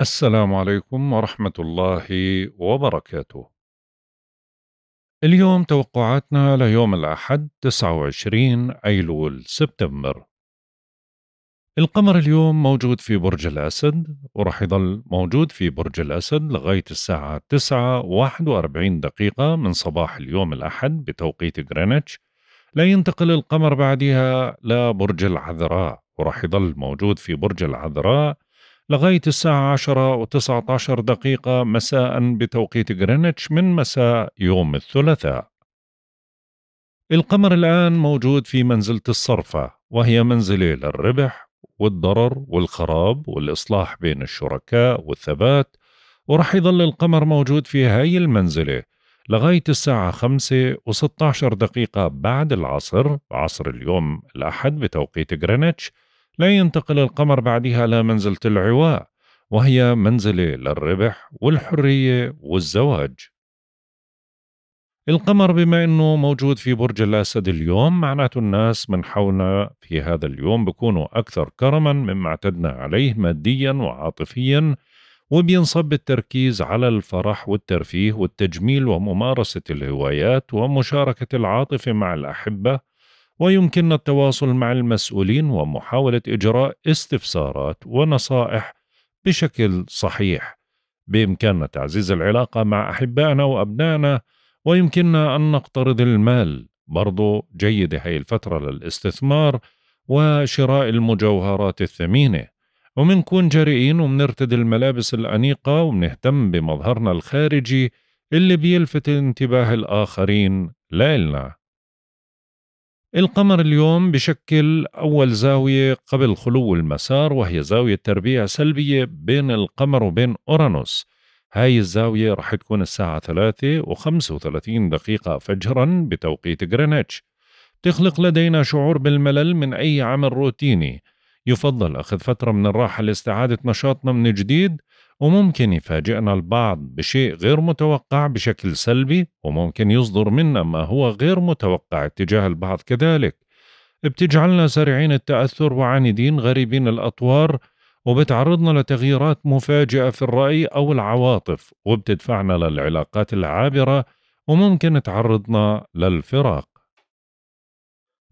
السلام عليكم ورحمة الله وبركاته. اليوم توقعاتنا ليوم الأحد 29 أيلول سبتمبر. القمر اليوم موجود في برج الأسد ورح يضل موجود في برج الأسد لغاية الساعة 9 41 دقيقة من صباح اليوم الأحد بتوقيت غرينتش لا ينتقل القمر بعدها لبرج العذراء ورح يضل موجود في برج العذراء لغاية الساعة 10 و 19 دقيقة مساء بتوقيت غرينتش من مساء يوم الثلاثاء القمر الآن موجود في منزلة الصرفة وهي منزلة للربح والضرر والخراب والإصلاح بين الشركاء والثبات ورح يظل القمر موجود في هاي المنزلة لغاية الساعة 5 و 16 دقيقة بعد العصر عصر اليوم الأحد بتوقيت غرينتش لا ينتقل القمر بعدها لمنزلة العواء وهي منزلة للربح والحرية والزواج القمر بما أنه موجود في برج الأسد اليوم معناته الناس من حولنا في هذا اليوم بكونوا أكثر كرما مما اعتدنا عليه ماديا وعاطفيا وبينصب التركيز على الفرح والترفيه والتجميل وممارسة الهوايات ومشاركة العاطفة مع الأحبة ويمكننا التواصل مع المسؤولين ومحاولة إجراء استفسارات ونصائح بشكل صحيح بإمكاننا تعزيز العلاقة مع أحبائنا وأبنائنا ويمكننا أن نقترض المال برضو جيدة هاي الفترة للاستثمار وشراء المجوهرات الثمينة ومنكون جريئين ومنرتدي الملابس الأنيقة ومنهتم بمظهرنا الخارجي اللي بيلفت انتباه الآخرين لإلنا القمر اليوم بشكل أول زاوية قبل خلو المسار وهي زاوية تربيع سلبية بين القمر وبين أورانوس هاي الزاوية رح تكون الساعة 3 و 35 دقيقة فجرا بتوقيت غرينتش تخلق لدينا شعور بالملل من أي عمل روتيني يفضل أخذ فترة من الراحة لاستعادة نشاطنا من جديد وممكن يفاجئنا البعض بشيء غير متوقع بشكل سلبي وممكن يصدر منا ما هو غير متوقع اتجاه البعض كذلك بتجعلنا سريعين التأثر وعاندين غريبين الأطوار وبتعرضنا لتغييرات مفاجئة في الرأي أو العواطف وبتدفعنا للعلاقات العابرة وممكن تعرضنا للفراق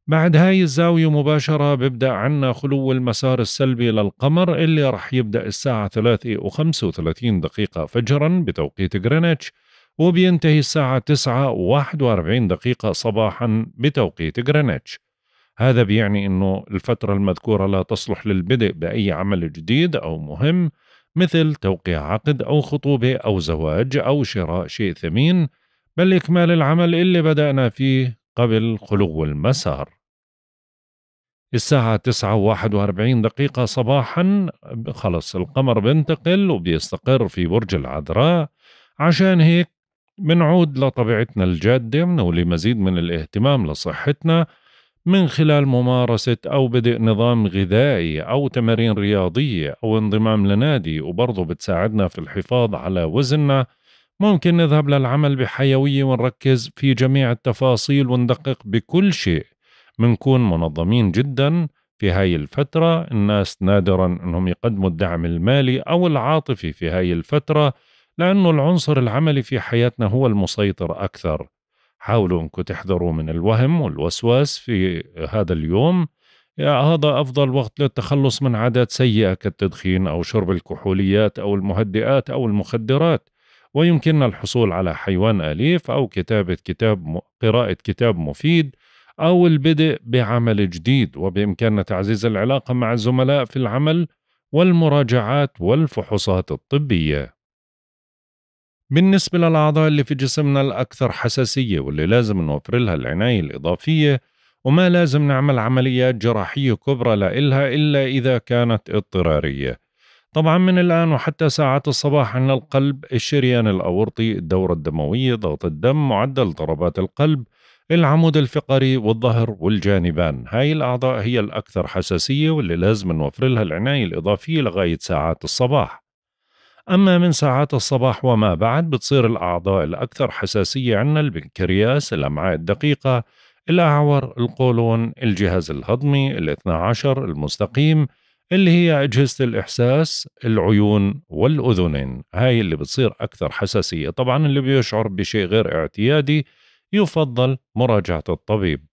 بعد هاي الزاوية مباشرة ببدأ عنا خلو المسار السلبي للقمر اللي رح يبدأ الساعة 3 و 35 دقيقة فجرا بتوقيت غرينتش وبينتهي الساعة 9 و 41 دقيقة صباحا بتوقيت غرينتش هذا بيعني أنه الفترة المذكورة لا تصلح للبدء بأي عمل جديد أو مهم مثل توقيع عقد أو خطوبة أو زواج أو شراء شيء ثمين بل إكمال العمل اللي بدأنا فيه قبل خلو المسار الساعة تسعة وواحد وأربعين دقيقة صباحا خلص القمر بينتقل وبيستقر في برج العذراء عشان هيك بنعود لطبيعتنا الجادة ولمزيد من الاهتمام لصحتنا من خلال ممارسة أو بدء نظام غذائي أو تمارين رياضية أو انضمام لنادي وبرضه بتساعدنا في الحفاظ على وزننا ممكن نذهب للعمل بحيوية ونركز في جميع التفاصيل وندقق بكل شيء منكون منظمين جدا في هاي الفترة الناس نادرا أنهم يقدموا الدعم المالي أو العاطفي في هاي الفترة لأنه العنصر العملي في حياتنا هو المسيطر أكثر حاولوا أنكم تحذروا من الوهم والوسواس في هذا اليوم هذا أفضل وقت للتخلص من عادات سيئة كالتدخين أو شرب الكحوليات أو المهدئات أو المخدرات ويمكننا الحصول على حيوان أليف أو كتابة كتاب م... قراءة كتاب مفيد أو البدء بعمل جديد وبإمكاننا تعزيز العلاقة مع الزملاء في العمل والمراجعات والفحوصات الطبية بالنسبة للأعضاء اللي في جسمنا الأكثر حساسية واللي لازم نوفر لها العناية الإضافية وما لازم نعمل عمليات جراحية كبرى لإلها إلا إذا كانت اضطرارية طبعا من الآن وحتى ساعات الصباح عندنا القلب الشريان الأورطي الدورة الدموية ضغط الدم معدل ضربات القلب العمود الفقري والظهر والجانبان هاي الأعضاء هي الأكثر حساسية واللي لازم نوفر لها العناية الإضافية لغاية ساعات الصباح أما من ساعات الصباح وما بعد بتصير الأعضاء الأكثر حساسية عندنا البنكرياس الأمعاء الدقيقة الأعور القولون الجهاز الهضمي الاثنى عشر المستقيم اللي هي أجهزة الإحساس العيون والأذنين هاي اللي بتصير أكثر حساسية طبعا اللي بيشعر بشيء غير اعتيادي يفضل مراجعة الطبيب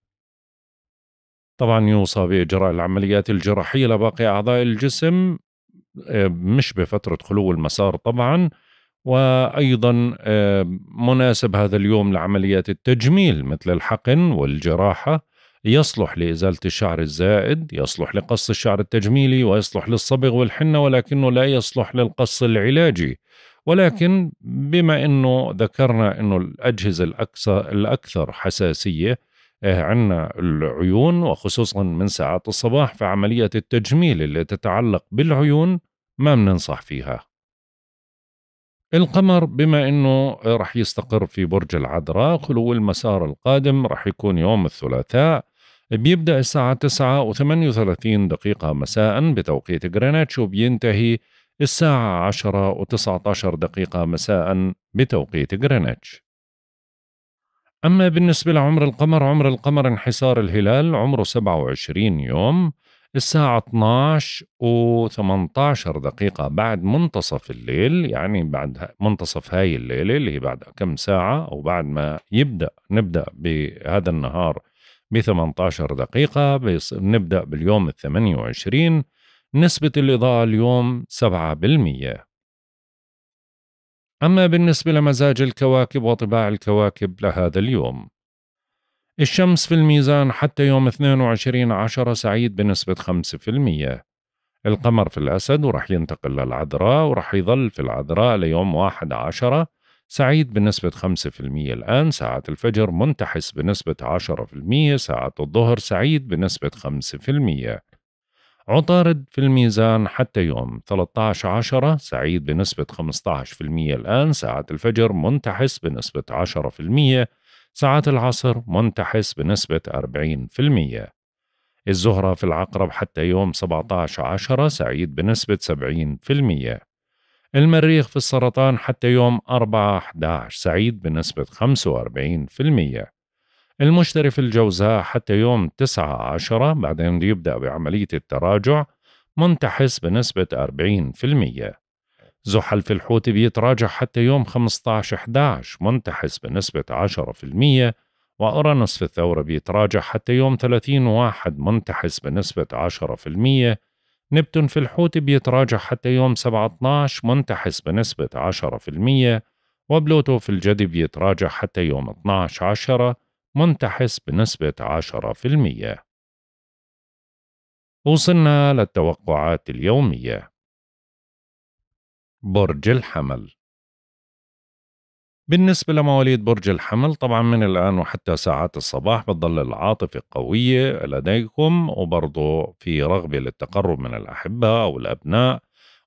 طبعا يوصى بإجراء العمليات الجراحية لباقي أعضاء الجسم آه، مش بفترة خلو المسار طبعا وأيضا آه، مناسب هذا اليوم لعمليات التجميل مثل الحقن والجراحة يصلح لإزالة الشعر الزائد يصلح لقص الشعر التجميلي ويصلح للصبغ والحنة ولكنه لا يصلح للقص العلاجي ولكن بما أنه ذكرنا أنه الأجهزة الأكثر, الأكثر حساسية آه، عندنا العيون وخصوصا من ساعات الصباح فعملية التجميل اللي تتعلق بالعيون ما بننصح فيها القمر بما انه رح يستقر في برج العذراء خلو المسار القادم رح يكون يوم الثلاثاء بيبدأ الساعة 9 و38 دقيقة مساء بتوقيت جرينتش وبينتهي الساعة 10 و19 دقيقة مساء بتوقيت جرينتش أما بالنسبة لعمر القمر عمر القمر انحسار الهلال عمره 27 يوم الساعة 12 و18 دقيقة بعد منتصف الليل يعني بعد منتصف هاي الليلة اللي هي بعد كم ساعة أو بعد ما يبدأ نبدأ بهذا النهار ب 18 دقيقة نبدأ باليوم ال 28 نسبة الإضاءة اليوم 7% أما بالنسبة لمزاج الكواكب وطباع الكواكب لهذا اليوم الشمس في الميزان حتى يوم 22 عشرة سعيد بنسبة 5% القمر في الأسد ورح ينتقل للعذراء ورح يظل في العذراء ليوم 1 عشرة سعيد بنسبة 5% الآن ساعة الفجر منتحس بنسبة 10% ساعة الظهر سعيد بنسبة 5% عطارد في الميزان حتى يوم 13 عشرة سعيد بنسبة 15% الآن ساعة الفجر منتحس بنسبة 10% ساعة العصر منتحس بنسبة 40% الزهرة في العقرب حتى يوم 17 عشرة سعيد بنسبة 70% المريخ في السرطان حتى يوم 4/11 سعيد بنسبة 45% المشتري في الجوزاء حتى يوم 9/10 بعدين يبدأ بعملية التراجع منتحس بنسبة 40% زحل في الحوت بيتراجع حتى يوم 15/11 منتحس بنسبة 10% وأورانوس في الثورة بيتراجع حتى يوم 30 واحد منتحس بنسبة 10% نبتون في الحوت بيتراجع حتى يوم 17 منتحس بنسبة 10% وبلوتو في الجدي بيتراجع حتى يوم 12 عشرة منتحس بنسبة 10% وصلنا للتوقعات اليومية برج الحمل بالنسبة لمواليد برج الحمل طبعا من الآن وحتى ساعات الصباح بتظل العاطفة قوية لديكم وبرضه في رغبة للتقرب من الأحبة أو الأبناء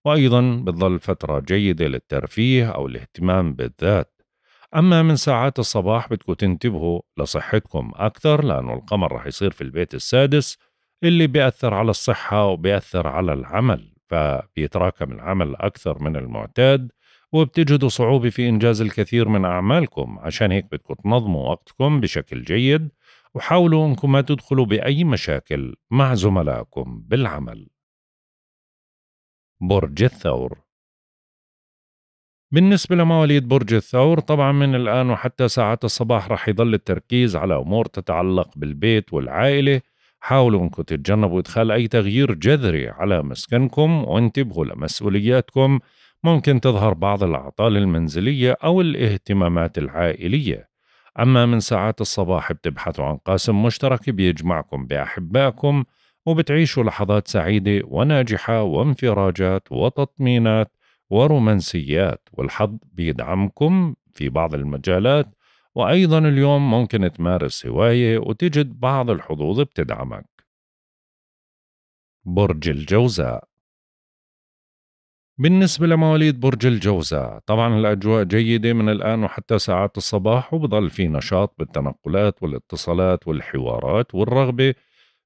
وأيضا بتظل فترة جيدة للترفيه أو الاهتمام بالذات أما من ساعات الصباح بدكم تنتبهوا لصحتكم أكثر لأنه القمر رح يصير في البيت السادس اللي بيأثر على الصحة وبيأثر على العمل فبيتراكم العمل أكثر من المعتاد وبتجدوا صعوبة في إنجاز الكثير من أعمالكم عشان هيك بدكم تنظموا وقتكم بشكل جيد وحاولوا أنكم ما تدخلوا بأي مشاكل مع زملائكم بالعمل برج الثور بالنسبة لمواليد برج الثور طبعا من الآن وحتى ساعات الصباح رح يضل التركيز على أمور تتعلق بالبيت والعائلة حاولوا أنكم تتجنبوا إدخال أي تغيير جذري على مسكنكم وانتبهوا لمسؤولياتكم ممكن تظهر بعض الأعطال المنزلية أو الاهتمامات العائلية أما من ساعات الصباح بتبحثوا عن قاسم مشترك بيجمعكم بأحبائكم وبتعيشوا لحظات سعيدة وناجحة وانفراجات وتطمينات ورومانسيات والحظ بيدعمكم في بعض المجالات وأيضا اليوم ممكن تمارس هواية وتجد بعض الحظوظ بتدعمك برج الجوزاء بالنسبة لمواليد برج الجوزاء طبعا الأجواء جيدة من الآن وحتى ساعات الصباح وبظل في نشاط بالتنقلات والاتصالات والحوارات والرغبة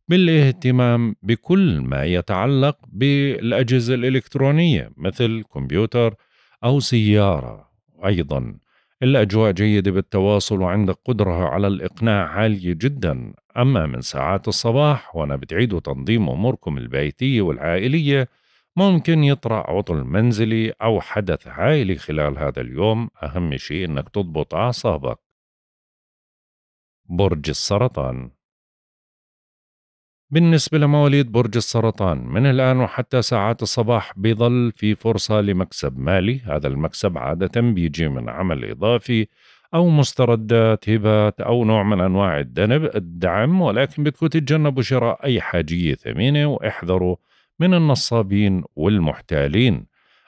بالاهتمام بكل ما يتعلق بالأجهزة الإلكترونية مثل كمبيوتر أو سيارة أيضا الأجواء جيدة بالتواصل وعندك قدرة على الإقناع عالية جدا أما من ساعات الصباح وأنا بتعيدوا تنظيم أموركم البيتية والعائلية ممكن يطرأ عطل منزلي أو حدث عائلي خلال هذا اليوم أهم شيء إنك تضبط أعصابك برج السرطان بالنسبة لمواليد برج السرطان من الآن وحتى ساعات الصباح بيظل في فرصة لمكسب مالي هذا المكسب عادة بيجي من عمل إضافي أو مستردات هبات أو نوع من أنواع الدنب الدعم ولكن بدكم تتجنبوا شراء أي حاجية ثمينة واحذروا من النصابين والمحتالين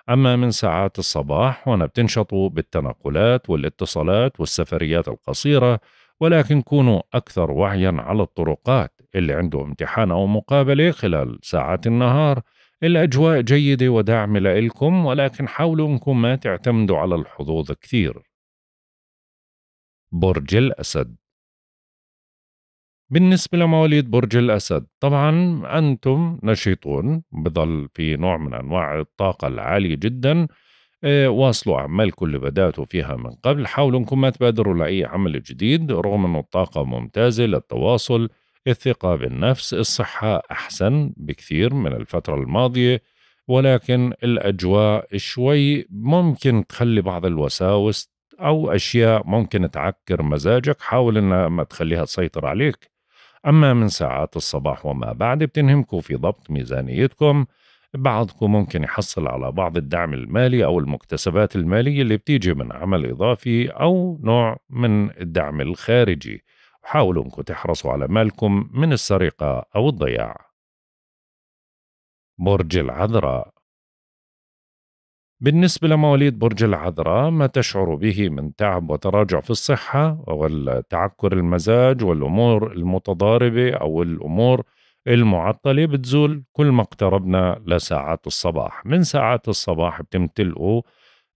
أما من ساعات الصباح وأنا بتنشط بالتنقلات والاتصالات والسفريات القصيرة ولكن كونوا أكثر وعيا على الطرقات اللي عنده امتحان أو مقابلة خلال ساعات النهار الأجواء جيدة ودعم لإلكم ولكن حاولوا أنكم ما تعتمدوا على الحظوظ كثير برج الأسد بالنسبة لمواليد برج الأسد طبعا أنتم نشيطون بضل في نوع من أنواع الطاقة العالية جدا آه، واصلوا أعمالكم اللي بدأتوا فيها من قبل حاولوا أنكم ما تبادروا لأي عمل جديد رغم أنه الطاقة ممتازة للتواصل الثقة بالنفس الصحة أحسن بكثير من الفترة الماضية ولكن الأجواء شوي ممكن تخلي بعض الوساوس أو أشياء ممكن تعكر مزاجك حاول أنها ما تخليها تسيطر عليك أما من ساعات الصباح وما بعد بتنهمكوا في ضبط ميزانيتكم بعضكم ممكن يحصل على بعض الدعم المالي أو المكتسبات المالية اللي بتيجي من عمل إضافي أو نوع من الدعم الخارجي حاولوا انكم تحرصوا على مالكم من السرقة أو الضياع برج العذراء بالنسبة لمواليد برج العذراء ما تشعر به من تعب وتراجع في الصحة والتعكر المزاج والأمور المتضاربة أو الأمور المعطلة بتزول كل ما اقتربنا لساعات الصباح من ساعات الصباح بتمتلئوا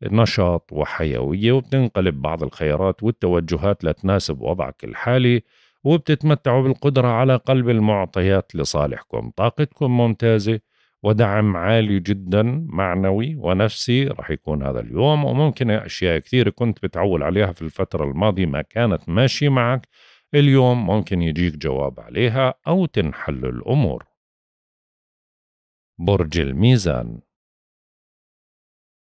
نشاط وحيوية وبتنقلب بعض الخيارات والتوجهات لتناسب وضعك الحالي وبتتمتعوا بالقدرة على قلب المعطيات لصالحكم طاقتكم ممتازة ودعم عالي جدا معنوي ونفسي راح يكون هذا اليوم وممكن أشياء كثير كنت بتعول عليها في الفترة الماضية ما كانت ماشي معك اليوم ممكن يجيك جواب عليها أو تنحل الأمور برج الميزان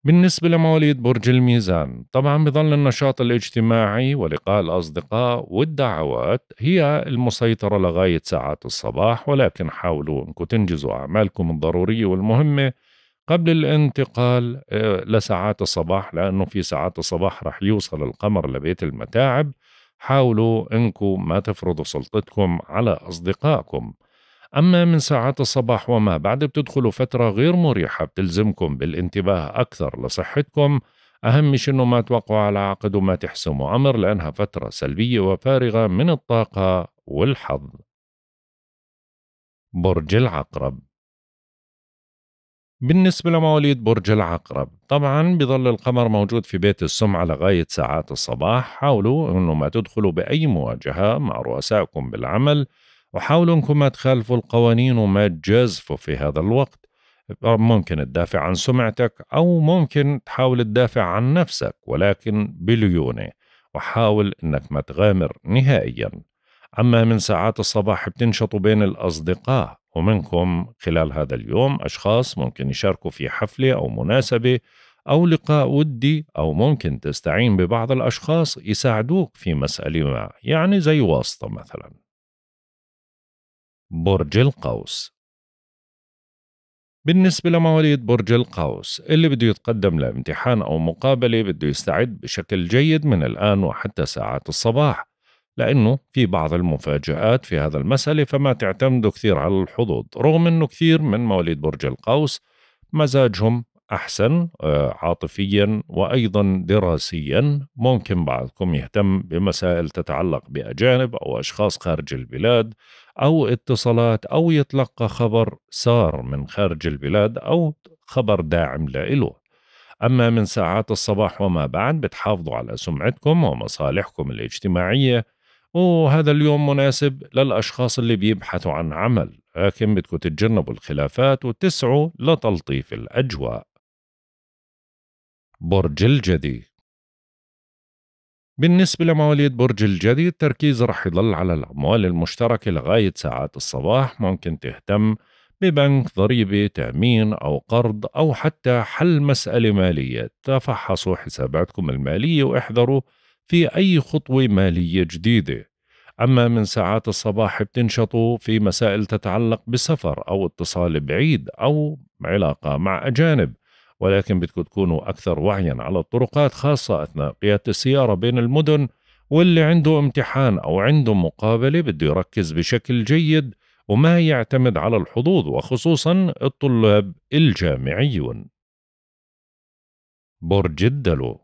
بالنسبة لمواليد برج الميزان طبعا بظل النشاط الاجتماعي ولقاء الأصدقاء والدعوات هي المسيطرة لغاية ساعات الصباح ولكن حاولوا أنكم تنجزوا أعمالكم الضرورية والمهمة قبل الانتقال آه، لساعات الصباح لأنه في ساعات الصباح رح يوصل القمر لبيت المتاعب حاولوا أنكم ما تفرضوا سلطتكم على أصدقائكم أما من ساعات الصباح وما بعد بتدخلوا فترة غير مريحة بتلزمكم بالانتباه أكثر لصحتكم أهم شيء إنه ما توقعوا على عقد وما تحسموا أمر لأنها فترة سلبية وفارغة من الطاقة والحظ برج العقرب بالنسبة لمواليد برج العقرب طبعا بظل القمر موجود في بيت السمعة لغاية ساعات الصباح حاولوا أنه ما تدخلوا بأي مواجهة مع رؤسائكم بالعمل وحاولوا انكم ما تخالفوا القوانين وما تجازفوا في هذا الوقت أه، ممكن تدافع عن سمعتك او ممكن تحاول تدافع عن نفسك ولكن بليونه وحاول انك ما تغامر نهائيا اما من ساعات الصباح بتنشطوا بين الاصدقاء ومنكم خلال هذا اليوم اشخاص ممكن يشاركوا في حفله او مناسبه أو لقاء ودي أو ممكن تستعين ببعض الأشخاص يساعدوك في مسألة ما يعني زي واسطة مثلاً برج القوس بالنسبة لمواليد برج القوس اللي بده يتقدم لامتحان أو مقابلة بده يستعد بشكل جيد من الآن وحتى ساعات الصباح لأنه في بعض المفاجآت في هذا المسألة فما تعتمدوا كثير على الحظوظ رغم أنه كثير من مواليد برج القوس مزاجهم احسن آه، عاطفيا وايضا دراسيا ممكن بعضكم يهتم بمسائل تتعلق باجانب او اشخاص خارج البلاد او اتصالات او يتلقى خبر سار من خارج البلاد او خبر داعم لإله أما من ساعات الصباح وما بعد بتحافظوا على سمعتكم ومصالحكم الاجتماعية وهذا اليوم مناسب للأشخاص اللي بيبحثوا عن عمل لكن بدكم تتجنبوا الخلافات وتسعوا لتلطيف الأجواء برج الجدي بالنسبة لمواليد برج الجدي التركيز رح يضل على الأموال المشتركة لغاية ساعات الصباح ممكن تهتم ببنك ضريبة تأمين أو قرض أو حتى حل مسألة مالية تفحصوا حساباتكم المالية واحذروا في أي خطوة مالية جديدة أما من ساعات الصباح بتنشطوا في مسائل تتعلق بسفر أو اتصال بعيد أو علاقة مع أجانب ولكن بدكم تكونوا أكثر وعيا على الطرقات خاصة أثناء قيادة السيارة بين المدن واللي عنده امتحان أو عنده مقابلة بده يركز بشكل جيد وما يعتمد على الحظوظ وخصوصا الطلاب الجامعيون برج الدلو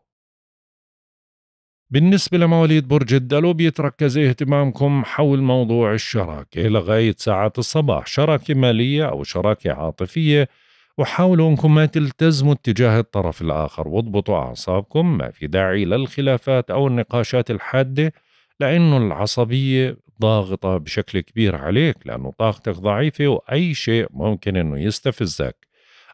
بالنسبة لمواليد برج الدلو بيتركز اهتمامكم حول موضوع الشراكة لغاية ساعات الصباح شراكة مالية أو شراكة عاطفية وحاولوا انكم ما تلتزموا اتجاه الطرف الاخر واضبطوا اعصابكم ما في داعي للخلافات او النقاشات الحاده لانه العصبيه ضاغطه بشكل كبير عليك لانه طاقتك ضعيفه واي شيء ممكن انه يستفزك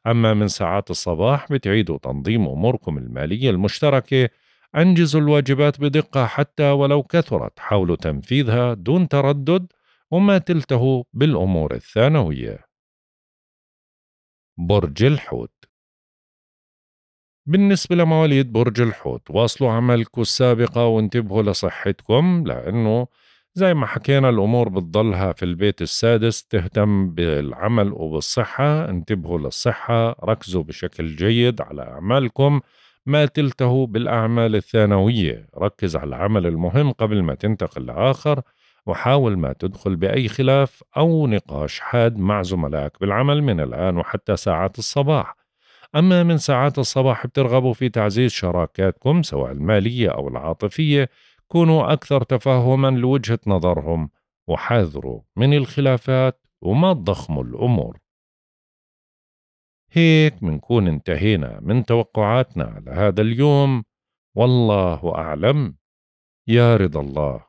اما من ساعات الصباح بتعيدوا تنظيم اموركم الماليه المشتركه انجزوا الواجبات بدقه حتى ولو كثرت حاولوا تنفيذها دون تردد وما تلتهوا بالامور الثانويه برج الحوت بالنسبة لمواليد برج الحوت واصلوا عملكم السابقة وانتبهوا لصحتكم لأنه زي ما حكينا الأمور بتضلها في البيت السادس تهتم بالعمل وبالصحة انتبهوا للصحة ركزوا بشكل جيد على أعمالكم ما تلتهوا بالأعمال الثانوية ركز على العمل المهم قبل ما تنتقل لآخر وحاول ما تدخل بأي خلاف أو نقاش حاد مع زملائك بالعمل من الآن وحتى ساعات الصباح أما من ساعات الصباح بترغبوا في تعزيز شراكاتكم سواء المالية أو العاطفية كونوا أكثر تفهما لوجهة نظرهم وحاذروا من الخلافات وما تضخموا الأمور هيك منكون انتهينا من توقعاتنا لهذا اليوم والله أعلم يا رضا الله